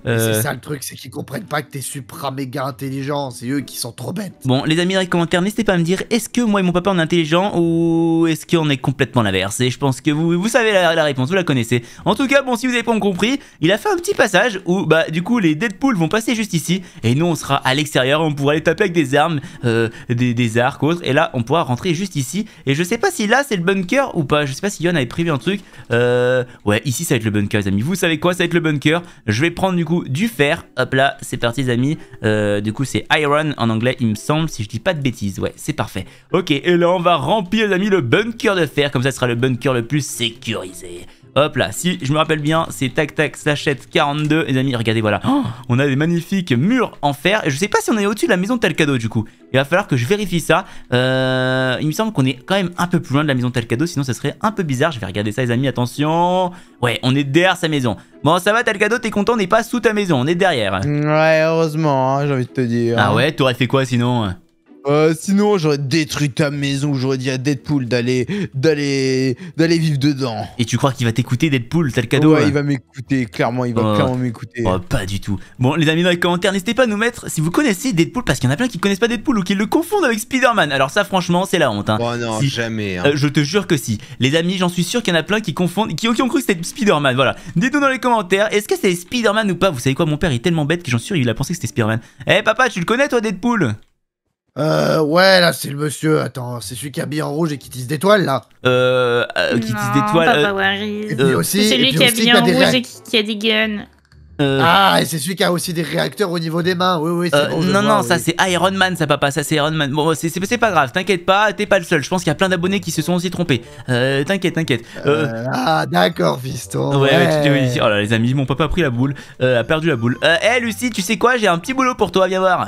C'est euh, ça le truc, c'est qu'ils comprennent pas que t'es supra méga intelligent. C'est eux qui sont trop bêtes. Bon, les amis, dans les commentaires, n'hésitez pas à me dire est-ce que moi et mon papa on est intelligent ou est-ce qu'on est complètement l'inverse. Et je pense que vous, vous savez la, réponse, vous la connaissez. En tout cas, bon, si vous avez pas compris, il a fait un petit passage où bah du coup les poules vont passer juste ici. Et nous, on sera à l'extérieur. On pourra les taper avec des armes, euh, des, des, arcs autres. Et là, on pourra rentrer juste ici. Et je sais pas si là, c'est le bunker ou pas. Je sais pas si Yon avait prévu un truc. Euh, ouais, ici, ça va être le bunker, les amis. Vous savez quoi Ça va être le bunker. Je vais prendre du coup du fer. Hop là, c'est parti, les amis. Euh, du coup, c'est iron en anglais, il me semble, si je dis pas de bêtises. Ouais, c'est parfait. Ok, et là, on va remplir, les amis, le bunker de fer. Comme ça, sera le bunker le plus sécurisé. Hop là, si je me rappelle bien, c'est tac tac sachette 42. Les amis, regardez, voilà. Oh. on a des magnifiques murs en fer. je sais pas si on est au-dessus de la maison de Talcado du coup. Il va falloir que je vérifie ça. Euh, il me semble qu'on est quand même un peu plus loin de la maison de Talcado, sinon ça serait un peu bizarre. Je vais regarder ça les amis, attention. Ouais, on est derrière sa maison. Bon, ça va Talcado, t'es content, on n'est pas sous ta maison, on est derrière. Ouais, heureusement, hein, j'ai envie de te dire. Ah ouais, t'aurais fait quoi sinon euh, sinon, j'aurais détruit ta maison, j'aurais dit à Deadpool d'aller d'aller d'aller vivre dedans. Et tu crois qu'il va t'écouter Deadpool, t'as le cadeau Ouais, hein il va m'écouter, clairement, il va oh. clairement m'écouter. Oh, pas du tout. Bon, les amis dans les commentaires, n'hésitez pas à nous mettre si vous connaissez Deadpool parce qu'il y en a plein qui connaissent pas Deadpool ou qui le confondent avec Spider-Man. Alors ça franchement, c'est la honte hein. Oh non, jamais hein. euh, Je te jure que si. Les amis, j'en suis sûr qu'il y en a plein qui confondent qui, ont cru que c'était Spider-Man. Voilà. Dites-nous dans les commentaires, est-ce que c'est Spider-Man ou pas Vous savez quoi, mon père est tellement bête que j'en suis sûr, il a pensé que c'était Spider-Man. Eh papa, tu le connais toi Deadpool euh, ouais, là, c'est le monsieur. Attends, c'est celui qui a en rouge et qui tisse des toiles, là. Euh, euh qui tisse des toiles. Euh, euh, aussi, c'est lui qui a en rouge et qui, a des guns. Ah, et c'est celui qui a aussi des réacteurs au niveau des mains. Oui, oui, c'est Non, non, ça c'est Iron Man, ça, papa. Ça c'est Iron Man. Bon, c'est pas grave, t'inquiète pas, t'es pas le seul. Je pense qu'il y a plein d'abonnés qui se sont aussi trompés. t'inquiète, t'inquiète. ah, d'accord, fiston. Ouais, ouais. Oh là, les amis, mon papa a pris la boule, a perdu la boule. Eh, hey, Lucie, tu sais quoi J'ai un petit boulot pour toi, viens voir.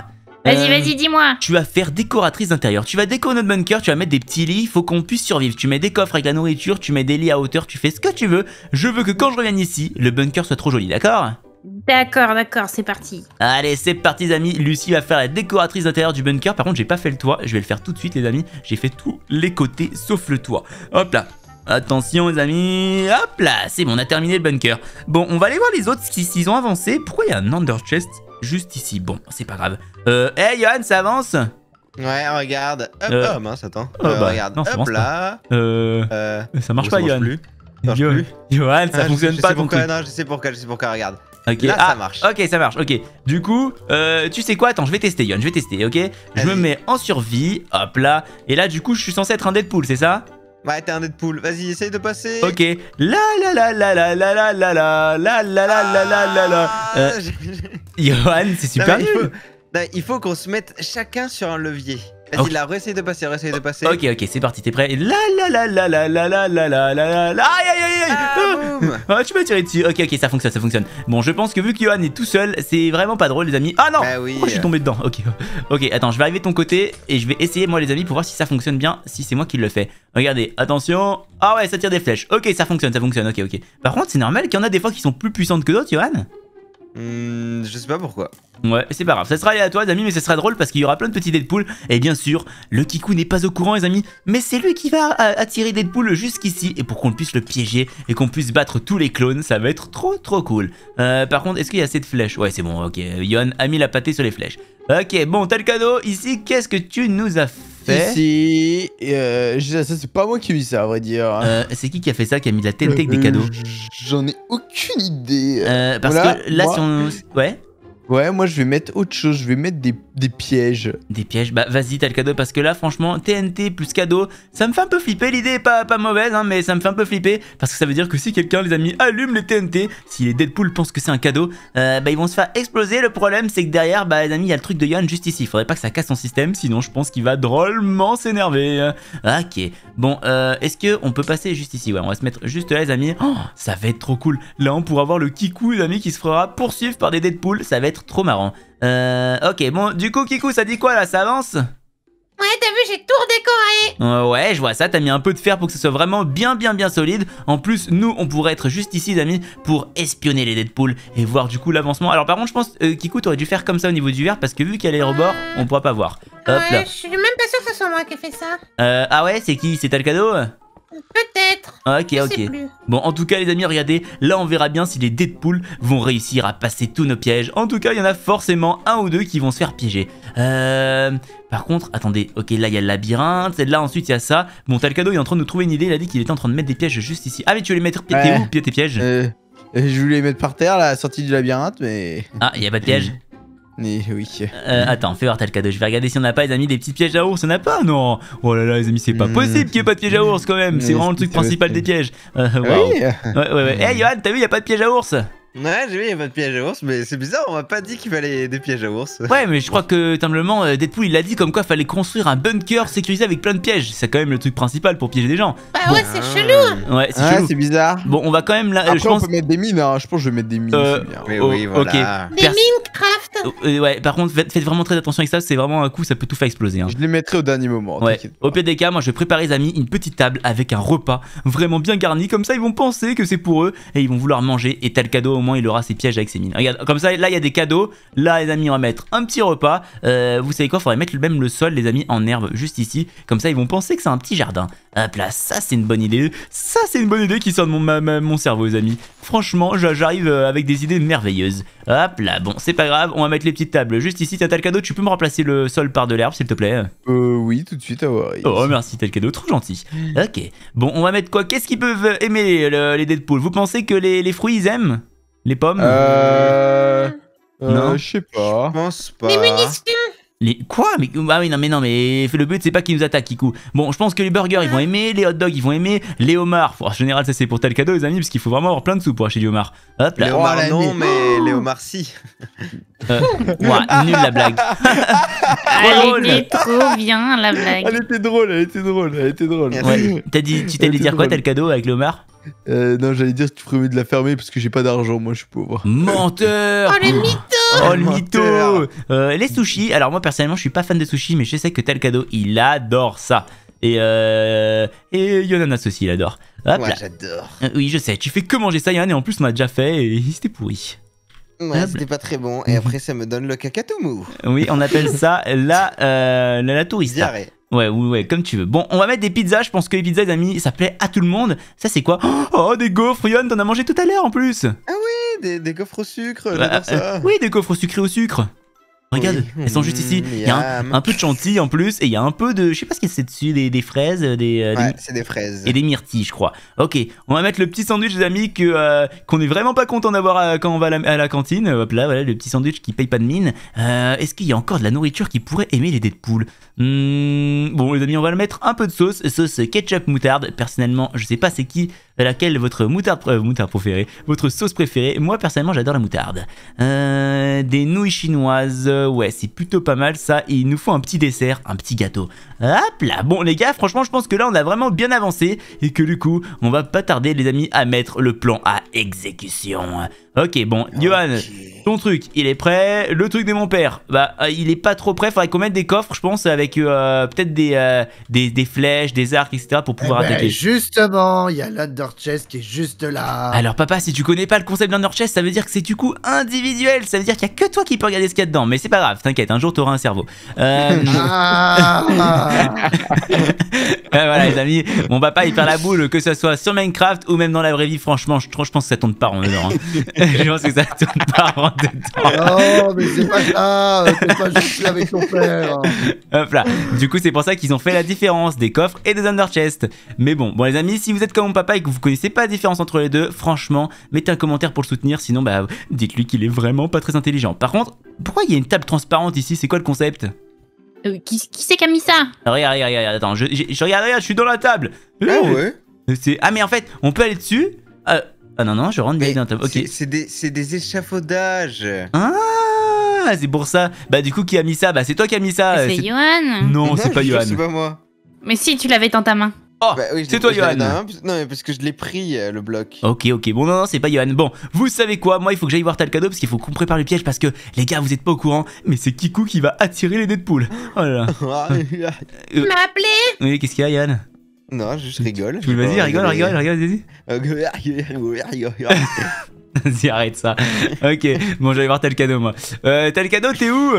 Vas-y, euh, vas-y, dis-moi. Tu vas faire décoratrice d'intérieur. Tu vas décorer notre bunker, tu vas mettre des petits lits, il faut qu'on puisse survivre. Tu mets des coffres avec la nourriture, tu mets des lits à hauteur, tu fais ce que tu veux. Je veux que quand je revienne ici, le bunker soit trop joli, d'accord D'accord, d'accord, c'est parti. Allez, c'est parti les amis. Lucie va faire la décoratrice d'intérieur du bunker. Par contre, j'ai pas fait le toit. Je vais le faire tout de suite les amis. J'ai fait tous les côtés sauf le toit. Hop là. Attention les amis, hop là, c'est bon, on a terminé le bunker. Bon, on va aller voir les autres s'ils ont avancé. Pourquoi il y a un under chest juste ici. Bon, c'est pas grave. Euh, hey, Johan, ça avance Ouais, regarde. Hop, euh, hop oh, mince, attends. Euh, euh, bah, regarde. Hop là. Euh... Ça marche pas, Johan. Yo Johan, ça ah, fonctionne je pas. Sais ton Non, je sais pourquoi, je sais pourquoi, regarde. là, ah, ça marche. Ok, ça marche, ok. Du coup, euh, tu sais quoi Attends, je vais tester, Yon, je vais tester, ok Je me mets en survie, hop là. Et là, du coup, je suis censé être un Deadpool, c'est ça Ouais, t'es un Deadpool. Vas-y, essaye de passer. Ok. La la la la la la la la la la la la la la Johan, c'est super Il faut qu'on se mette chacun sur un levier. Vas-y, okay. là, réessaye de passer, réessaye de passer. Ok, ok, c'est parti, t'es prêt La la la la la la la la la la la Aïe aïe aïe aïe ah, ah, ah, Tu m'as tiré dessus. Ok, ok, ça fonctionne, ça fonctionne. Bon, je pense que vu que Johan est tout seul, c'est vraiment pas drôle, les amis. Ah non bah, oui. je suis tombé dedans. Ok, ok, attends, je vais arriver de ton côté et je vais essayer, moi, les amis, pour voir si ça fonctionne bien, si c'est moi qui le fais. Regardez, attention. Ah ouais, ça tire des flèches. Ok, ça fonctionne, ça fonctionne. Ok, ok. Par contre, c'est normal qu'il y en a des fois qui sont plus puissantes que d'autres, Johan Hmm, je sais pas pourquoi. Ouais, c'est pas grave. Ça sera à toi les amis, mais ce sera drôle parce qu'il y aura plein de petits Deadpool. Et bien sûr, le Kiku n'est pas au courant, les amis, mais c'est lui qui va euh, attirer Deadpool jusqu'ici. Et pour qu'on puisse le piéger et qu'on puisse battre tous les clones, ça va être trop trop cool. Euh, par contre, est-ce qu'il y a assez de flèches Ouais, c'est bon, ok. Yon a mis la pâtée sur les flèches. Ok, bon, t'as le cadeau. Ici, qu'est-ce que tu nous as fait euh, c'est pas moi qui ai mis ça, à vrai dire. Euh, c'est qui qui a fait ça, qui a mis de la TNT avec des euh, cadeaux J'en ai aucune idée. parce que là, si on. Ouais. Ouais, moi je vais mettre autre chose, je vais mettre des, pièges. Des pièges Bah vas-y, t'as le cadeau parce que là, franchement, TNT plus cadeau, ça me fait un peu flipper. L'idée est pas, mauvaise, hein, mais ça me fait un peu flipper parce que ça veut dire que si quelqu'un, les amis, allume les TNT, si les Deadpool pensent que c'est un cadeau, euh, bah ils vont se faire exploser. Le problème, c'est que derrière, bah les amis, il y a le truc de Yann juste ici. Faudrait pas que ça casse son système, sinon je pense qu'il va drôlement s'énerver. Ok, bon, euh, est-ce qu'on peut passer juste ici Ouais, on va se mettre juste là, les amis. Oh, ça va être trop cool. Là, on pourra voir le kikou, les amis, qui se fera poursuivre par des Deadpool. Ça va être trop marrant. Euh, ok, bon, du coup, Kikou, ça dit quoi, là Ça avance Ouais, t'as vu, j'ai tout redécoré euh, Ouais, je vois ça, t'as mis un peu de fer pour que ce soit vraiment bien, bien, bien solide. En plus, nous, on pourrait être juste ici, pour espionner les Deadpool et voir, du coup, l'avancement. Alors, par contre, je pense, que euh, Kikou, t'aurais dû faire comme ça au niveau du verre, parce que vu qu'elle est au bord, ah. on pourra pas voir. Hop là. je suis même pas sûr que ce soit moi qui ai fait ça. Euh, ah ouais, c'est qui C'est le Peut-être, Ok, ok. Bon, en tout cas, les amis, regardez, là, on verra bien si les Deadpool vont réussir à passer tous nos pièges. En tout cas, il y en a forcément un ou deux qui vont se faire piéger. Euh... Par contre, attendez, ok, là, il y a le labyrinthe, c'est là, ensuite, il y a ça. Bon, Talcado, il est en train de nous trouver une idée, il a dit qu'il était en train de mettre des pièges juste ici. Ah, mais tu veux les mettre, t'es où, pièges euh, euh, Je voulais les mettre par terre, la sortie du labyrinthe, mais... Ah, il y a pas de piège oui. Euh, attends, fais voir, tel cadeau. Je vais regarder si on n'a pas, les amis, des petites pièges à ours. On n'a pas, non Oh là là, les amis, c'est pas mm. possible qu'il y ait pas de pièges à ours quand même. C'est mm. vraiment le truc principal des pièges. Euh, ah Oui. Ouais, ouais, ouais. Hey, eh, Johan, t'as vu, il n'y a pas de pièges à ours Ouais, j'ai vu, il y a pas de piège à ours, mais c'est bizarre, on m'a pas dit qu'il fallait des pièges à ours. Ouais, mais je crois que, simplement, euh, Deadpool, il a dit comme quoi il fallait construire un bunker sécurisé avec plein de pièges. C'est quand même le truc principal pour piéger des gens. Bah ouais, c'est chelou ah. Ouais, c'est c'est bizarre. Bon, on va quand même là. je pense... on peut mettre des mines, hein. je pense que je vais mettre des mines. Euh, hein. oh, voilà. Des Minecraft oh, euh, Ouais, par contre, faites vraiment très attention avec ça, c'est vraiment un coup, ça peut tout faire exploser. Hein. Je les mettrai au dernier moment. Ouais. Au pire des cas, moi, je vais préparer les amis une petite table avec un repas vraiment bien garni, comme ça, ils vont penser que c'est pour eux et ils vont vouloir manger et tel cadeau au moins il aura ses pièges avec ses mines. Regarde, comme ça, là il y a des cadeaux. Là, les amis, on va mettre un petit repas. Euh, vous savez quoi Faudrait mettre même le sol, les amis, en herbe, juste ici. Comme ça, ils vont penser que c'est un petit jardin. Hop là, ça c'est une bonne idée. Ça c'est une bonne idée qui sort de mon, cerveau, les amis. Franchement, j'arrive euh, avec des idées merveilleuses. Hop là, bon, c'est pas grave. On va mettre les petites tables juste ici. T'as tel cadeau, tu peux me remplacer le sol par de l'herbe, s'il te plaît Euh, oui, tout de suite, à Oh, merci, tel cadeau, trop gentil. Ok, bon, on va mettre quoi Qu'est-ce qu'ils peuvent aimer le, les Deadpool Vous pensez que les, les fruits, ils aiment les pommes euh, euh, euh. Non, je sais pas. Je pense pas. Les munitions les... Quoi mais... Ah oui, non, mais non, mais le but c'est pas qu'ils nous attaquent, Kikou. Bon, je pense que les burgers ils vont aimer, les hot dogs ils vont aimer, les homards. en général, ça c'est pour tel cadeau, les amis, parce qu'il faut vraiment avoir plein de sous pour acheter du homard. Hop là. Les oh, homards non, mais les oh. homards si. Euh, ouah, nulle la blague. elle était trop bien la blague. Elle était drôle, elle était drôle, elle était drôle. Tu As dit, tu dire quoi, tel cadeau avec le homard euh, non, j'allais dire que tu mieux de la fermer parce que j'ai pas d'argent, moi je suis pauvre. Menteur Oh le mytho Oh le mytho euh, Les sushis, alors moi personnellement je suis pas fan de sushis, mais je sais que tel cadeau, il adore ça. Et, euh, et Yonanas aussi, il adore. moi j'adore. Euh, oui, je sais, tu fais que manger ça, Yann, et en plus on a déjà fait et c'était pourri. Ouais, c'était pas très bon. Et après, ça me donne le kakatomu Oui, on appelle ça la, euh, la, touriste. Ouais, ouais, ouais, comme tu veux. Bon, on va mettre des pizzas. Je pense que les pizzas, les amis, ça plaît à tout le monde. Ça, c'est quoi Oh, des gaufres, Yann, t'en as mangé tout à l'heure en plus. Ah oui, des, des gaufres au sucre, bah, oui, des gaufres sucrés au sucre. Regarde, elles sont juste ici. Mm, il y a un, peu de chantilly en plus et il y a un peu de. Je sais pas ce qu'il y a dessus, des, fraises. Euh, euh, des, ouais, c'est des fraises. Et des myrtilles, je crois. Ok, on va mettre le petit sandwich, les amis, que, euh, qu'on est vraiment pas content d'avoir quand on va à la, cantine. Hop là, voilà, le petit sandwich qui paye pas de mine. est-ce qu'il y a encore de la nourriture qui pourrait aimer les dés de poule hmm, Bon, les amis, on va le mettre un peu de sauce, sauce ketchup moutarde. Personnellement, je sais pas c'est qui laquelle votre moutarde, moutarde préférée, votre sauce préférée. Moi, personnellement, j'adore la moutarde. des nouilles chinoises. Euh, ouais, c'est plutôt pas mal ça. Et il nous faut un petit dessert, un petit gâteau. Hop là Bon les gars, franchement, je pense que là, on a vraiment bien avancé et que du coup, on va pas tarder, les amis, à mettre le plan à exécution. Ok, bon, Johan, ton truc, il est prêt. Le truc de mon père, bah, euh, il est pas trop prêt. Faudrait qu'on mette des coffres, je pense, avec euh, peut-être des, euh, des, des, flèches, des arcs, etc. pour eh pouvoir ben, attaquer. Justement, il y a l'Under Chest qui est juste là. Alors, papa, si tu connais pas le concept d'Under Chest, ça veut dire que c'est du coup individuel. Ça veut dire qu'il y a que toi qui peux regarder ce qu'il y a dedans. Mais c'est pas grave, t'inquiète, un jour t'auras un cerveau. voilà, les amis, mon papa, il perd la boule, que ce soit sur Minecraft ou même dans la vraie vie. Franchement, je, je pense que ça tourne pas en dedans. je pense que ça tourne pas en mais c'est pas ça, c'est pas juste avec ton père. Hop là. Du coup, c'est pour ça qu'ils ont fait la différence des coffres et des underchests. Mais bon, bon les amis, si vous êtes comme mon papa et que vous connaissez pas la différence entre les deux, franchement, mettez un commentaire pour le soutenir, sinon bah dites-lui qu'il est vraiment pas très intelligent. Par contre, pourquoi il y a une table transparente ici C'est quoi le concept euh, qui, c'est qui a mis ça ah, Regarde, regarde, regarde, attends, je, regarde, regarde, je suis dans la table. Ah ouais euh, Ah mais en fait, on peut aller dessus. Euh, ah non, non, je rentre bien dans ta Ok. C'est des, des, échafaudages. Ah c'est pour ça. Bah du coup qui a mis ça Bah c'est toi qui a mis ça. Euh, c'est Johan. Non, c'est pas Johan. C'est moi. Mais si tu l'avais dans ta main. Oh, bah c'est toi, Johan. Non, mais parce que je l'ai pris, euh, le bloc. Ok, ok. Bon, non, non, c'est pas Johan. Bon, vous savez quoi Moi, il faut que j'aille voir Talcado parce qu'il faut qu'on prépare le piège parce que, les gars, vous êtes pas au courant, mais c'est Kiku qui va attirer les nez de poule. Oh là là. Ah, euh, M'appeler Oui, qu'est-ce qu'il y a, Yann non, je rigole. vas-y, euh, rigole, rigole, rigole, vas-y. Vas-y, arrête ça. ok, bon, j'allais voir tel cadeau, moi. Euh, tel cadeau, t'es où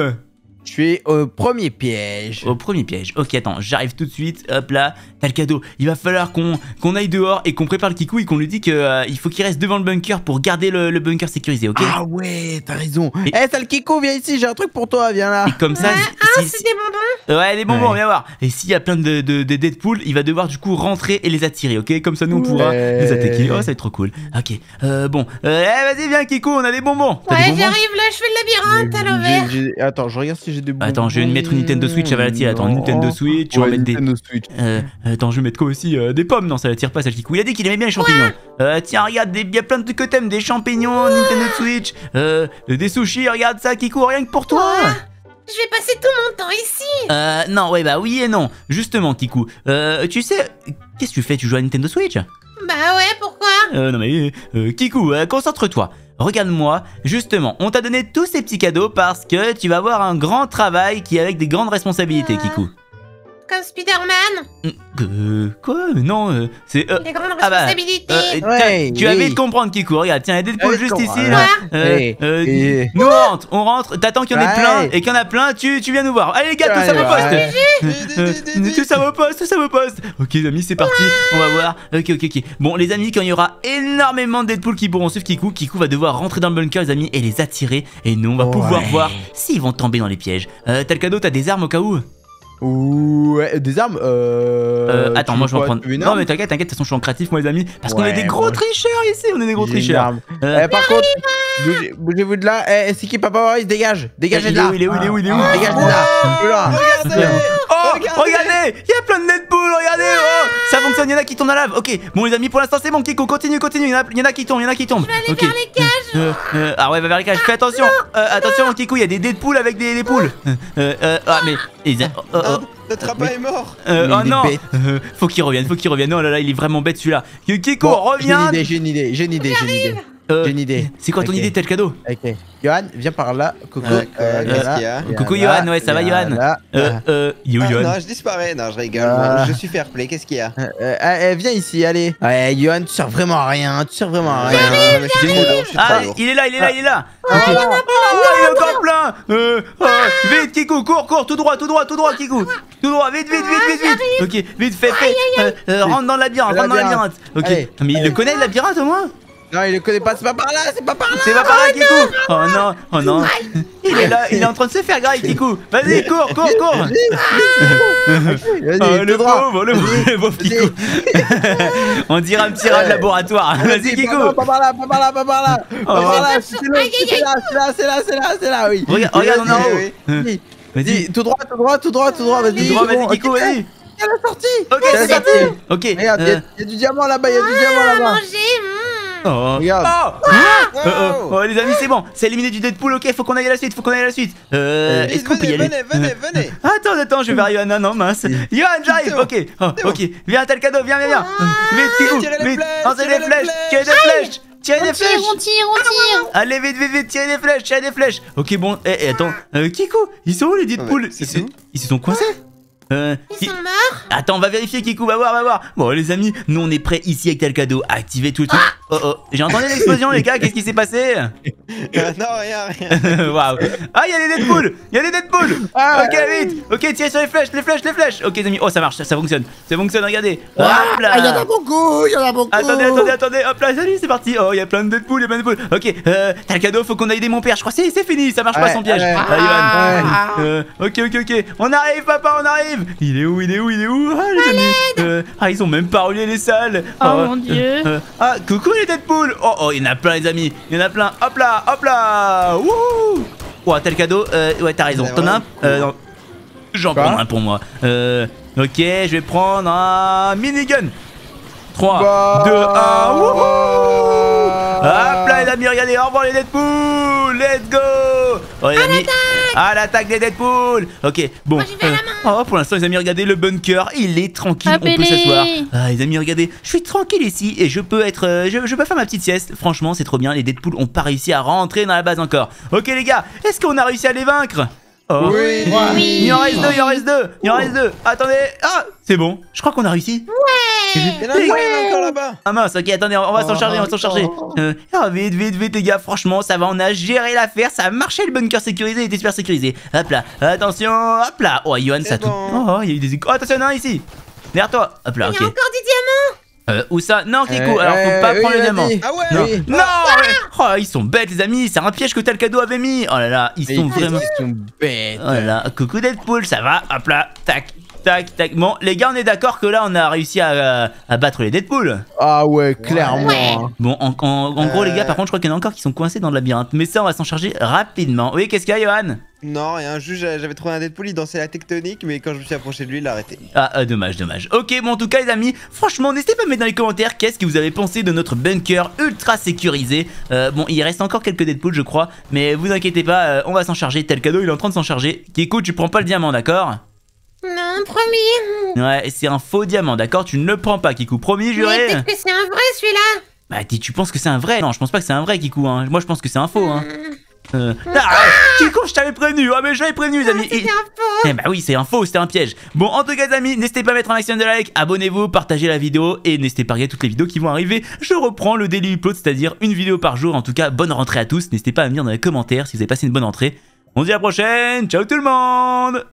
tu es au premier piège. Au premier piège. Ok, attends, j'arrive tout de suite. Hop là, t'as le cadeau. Il va falloir qu'on Qu'on aille dehors et qu'on prépare le et qu'on lui dit qu'il euh, faut qu'il reste devant le bunker pour garder le, bunker sécurisé, ok Ah ouais, t'as raison. Eh, sale hey, viens ici, j'ai un truc pour toi, viens là. comme ça. Ah, ah c'est des bonbons Ouais, des bonbons, viens voir. Et s'il y a plein de, de, Deadpool, il va devoir du coup rentrer et les attirer, ok Comme ça, nous, on pourra les attaquer. Oh, ça va être trop cool. Ok, euh, bon. Euh, eh vas-y, viens, Kiko, on a des bonbons. Ouais, j'arrive là, je fais le labyrinthe à Attends, je regarde si j'ai Attends, je vais mettre une Nintendo Switch, ça va la tirer. Attends, oh, Nintendo Switch, je vais mettre des. Euh, attends, je vais mettre quoi aussi euh, Des pommes, non, ça la tire pas, celle qui Kiku, Il a dit qu'il aimait bien les champignons. Euh, tiens, regarde, il y a plein de trucs que t'aimes des champignons, Nintendo Switch, euh, des sushis, regarde ça, Kikou, rien que pour toi je vais passer tout mon temps ici Euh, non, ouais, bah oui et non. Justement, Kiku, euh, tu sais, qu'est-ce que tu fais Tu joues à Nintendo Switch Bah ouais, pourquoi Euh, non mais, euh, Kikou, concentre-toi. Regarde-moi, justement, on t'a donné tous ces petits cadeaux parce que tu vas avoir un grand travail qui est avec des grandes responsabilités, ah. Kikou comme Spider-Man euh, quoi Mais non, euh, c'est... Euh, grande ah bah, euh, Tu oui. avais de comprendre, Kikou, regarde, tiens, il y a des juste ici, là. Nous, on rentre, on rentre, t'attends qu'il y en ait plein, et qu'il y en a plein, tu, tu viens nous voir. Allez, les gars, tout ça me poste. Tout ça me poste, tout ça me poste Ok, les amis, c'est parti, on va voir. Ok, ok, ok. Bon, les amis, quand il y aura énormément de Deadpool qui pourront suivre Kiku, Kiku va devoir rentrer dans le bunker, les amis, et les attirer, et nous, on va pouvoir voir s'ils vont tomber dans les pièges. Euh, t'as le cadeau, t'as des armes au cas où ouais, euh, des armes euh, euh Attends, moi je vais en prendre. Non, mais t'inquiète, t'inquiète, de toute façon je suis en créatif, moi les amis. Parce qu'on est des gros tricheurs ici, on est des gros tricheurs. Euh, eh, par contre, bougez-vous de là. Eh, eh c'est qui Papa Boris Dégage Dégagez de là Il est où Il est où Il est où, Dégage de là ah, Regardez oh, Regardez Y'en il y en a qui tombent à la lave. Ok, bon, les amis, pour l'instant, c'est bon Kiko. Continue, continue. Il y, en a, qui tombent, il y en a qui tombent. Je vais aller vers les cages. Euh, euh, ah ouais, va vers les cages. Fais attention. Euh, attention, Kiko, il y a des dés de poules avec des, des poules. ah, mais. Oh, oh. Notre est mort Oh non Faut qu'il revienne, faut qu'il revienne. Oh là là, il est vraiment bête celui-là. Kiko, reviens J'ai une idée, j'ai une idée, j'ai une idée. Euh, J'ai une idée. C'est quoi ton idée, tel cadeau Ok. Johan, viens par là. Coucou. Ah, euh, qu'est-ce qu'il y a euh, Coucou Johan, ouais, ça va Johan Euh, euh, Yo ah, Johan. Non, je disparais, non, je rigole. Ah. Je suis fair play, qu'est-ce qu'il y a euh, eh, eh, Viens ici, allez. Ouais, Johan, tu sors vraiment à rien, tu sors vraiment à rien. J'arrive, j'arrive Ah, il est là, il est là, il est là. Ah, il y en a plein oh, Il est encore plein oh, Vite, Kikou, cours, cours, tout droit, tout droit, tout droit, Kikou. Tout droit, vite, vite, vite, vite, vite. Ok, vite, fais, fais. Rentre dans le labyrinthe, rentre dans le labyrinthe. Ok, mais il le connaît, le labyrinthe au moins non, il le connaît pas, c'est pas par là, c'est pas par là C'est pas par là, Kikou oh, oh non, oh non Il est là, il est en train de se faire grave, Kikou Vas-y, cours, cours, cours Vas-y, oh, le pauvre, le pauvre Kikou On dirait un petit rat de laboratoire Vas-y, Kikou Pas par là, pas par là, pas par là Pas par là, oh. c'est là, c'est là, c'est là, c'est là, c'est là, oui Regarde, en haut Vas-y, tout droit, tout droit, tout droit, tout droit, vas-y Tout droit, vas-y, Kikou, vas-y la sortie Ok, c'est parti Ok Regarde, euh. il y a du diamant là-bas, il y a du diamant ah, là-bas Oh. Regarde. Oh. Oh. Ah. Oh, oh. les amis, c'est bon. C'est éliminé du Deadpool. Ok, faut qu'on aille à la suite. Faut qu'on aille à la suite. Euh, euh est-ce qu'on peut y aller Venez, venez, euh, venez. Attends, attends, je vais vers Yohan. Ah, non, mince. Yohan, j'arrive. Ok, ok. Viens, t'as le cadeau. Viens, viens, viens. Mets t'es où flèches lancez des flèches. Tirez des flèches. Tiens des flèches On tire, on tire ah, Allez, vite, vite, vite, Tirez des flèches, Tirez des flèches Ok, bon, eh, eh attends, euh, Kiko, ils sont où les Deadpool Ils se sont coincés euh, Ils sont morts Attends, on va vérifier, Kikou, va voir, va voir. Bon, les amis, nous on est prêts ici avec tel Activez tout le Oh oh, j'ai entendu l'explosion les gars, qu'est-ce qui s'est passé Non, rien, rien. Waouh. Ah, il y a des Deadpool Il y a des Deadpool ah, Ok, vite Ok, tirez sur les flèches, les flèches, les flèches Ok, les amis, oh ça marche, ça, ça fonctionne, ça fonctionne, regardez Hop ah, là ah, Il y en a beaucoup, il y en a beaucoup Attendez, attendez, attendez, hop là, salut, c'est parti Oh, il y a plein de Deadpool, il y a plein de Deadpool Ok, euh, t'as le cadeau, faut qu'on aille aider mon père, je crois que c'est fini, ça marche pas son piège ah, euh, Ok, ok, ok, on arrive, papa, on arrive Il est où, il est où, il est où Ah, les amis euh, Ah, ils ont même pas relié les salles Oh, ah, mon dieu euh, Ah, coucou Deadpool Oh oh, il y en a plein, les amis. Il y en a plein. Hop là, hop là Wouhou tel cadeau. Euh, ouais, t'as raison. Ben T'en as un euh, J'en prends un pour moi. Euh, ok, je vais prendre un minigun. 3, 2, 1. Wouhou Hop là, les amis, regardez, au revoir les Deadpool Let's go oh, les à l'attaque des Deadpool Ok, bon. Euh, oh, pour l'instant, les amis, regardez, le bunker, il est tranquille, on peut s'asseoir. Ah, les amis, regardez, je suis tranquille ici et je peux être. Euh, je, peux faire ma petite sieste. Franchement, c'est trop bien, les Deadpool ont pas réussi à rentrer dans la base encore. Ok, les gars, est-ce qu'on a réussi à les vaincre Oh. Oui. oui. Il en reste deux, il en reste deux, il en reste deux. Attendez. Ah, c'est bon. Je crois qu'on a réussi. Ouais. Il y en a encore là-bas. Ah mince, ok, attendez, on va s'en charger, on va s'en charger. Euh, ah, vite, vite, vite, les gars, franchement, ça va, on a géré l'affaire, ça a marché le bunker sécurisé, il était super sécurisé. Hop là, attention, hop là. Oh, Yohan, ça bon. tout. Oh, il y a eu des. Oh, attention, il un ici. Derrière toi. Hop là, ok. Il y a encore du diamant. Euh, ça Non, Kiko, euh, alors faut euh, pas prendre les le Ah ouais Non, oh, Ils sont bêtes, les amis, c'est un piège que tel cadeau avait mis. Oh là là, ils sont vraiment. Ils sont bêtes. Oh là là, coucou Deadpool, ça va Hop là, tac. Bon, les gars, on est d'accord que là, on a réussi à, euh, battre les Deadpool. Ah ouais, clairement. Bon, en, en, gros, les gars, par euh. contre, je crois qu'il y en a encore qui sont coincés dans le labyrinthe. Mais ça, on va s'en charger rapidement. Oui, qu'est-ce qu'il y a, Johan non, et un juge, j'avais trouvé un Deadpool, il dansait la tectonique, mais quand je me suis approché de lui, il l'a arrêté. Ah, ah, dommage, dommage. Ok, bon, en tout cas, les amis, franchement, n'hésitez pas à mettre dans les commentaires qu'est-ce que vous avez pensé de notre bunker ultra sécurisé. Euh, bon, il reste encore quelques Deadpool, je crois, mais vous inquiétez pas, on va s'en charger. Tel cadeau, il est en train de s'en charger. Kiko, tu prends pas le diamant, d'accord non, promis. Ouais, c'est un faux diamant, d'accord Tu ne le prends pas, Kikou. Promis, juré. Mais peut que c'est un vrai, celui-là. Bah, dis, tu penses que c'est un vrai Non, je pense pas que c'est un vrai, Kikou. Hein. Moi, je pense que c'est un faux. Hein. Hmm. Euh, ah, ah, Kikou, je t'avais prévenu. Ah, mais je l'avais prévenu, les ah, amis. c'est un faux. Eh bah oui, c'est un faux, c'était un piège. Bon, en tout cas, les amis, n'hésitez pas à mettre un maximum de likes, abonnez-vous, partagez la vidéo et n'hésitez pas à regarder toutes les vidéos qui vont arriver. Je reprends le daily upload, c'est-à-dire une vidéo par jour. En tout cas, bonne rentrée à tous. N'hésitez pas à me dans les commentaires si vous avez passé une bonne rentrée. On se dit à la prochaine. Ciao tout le monde.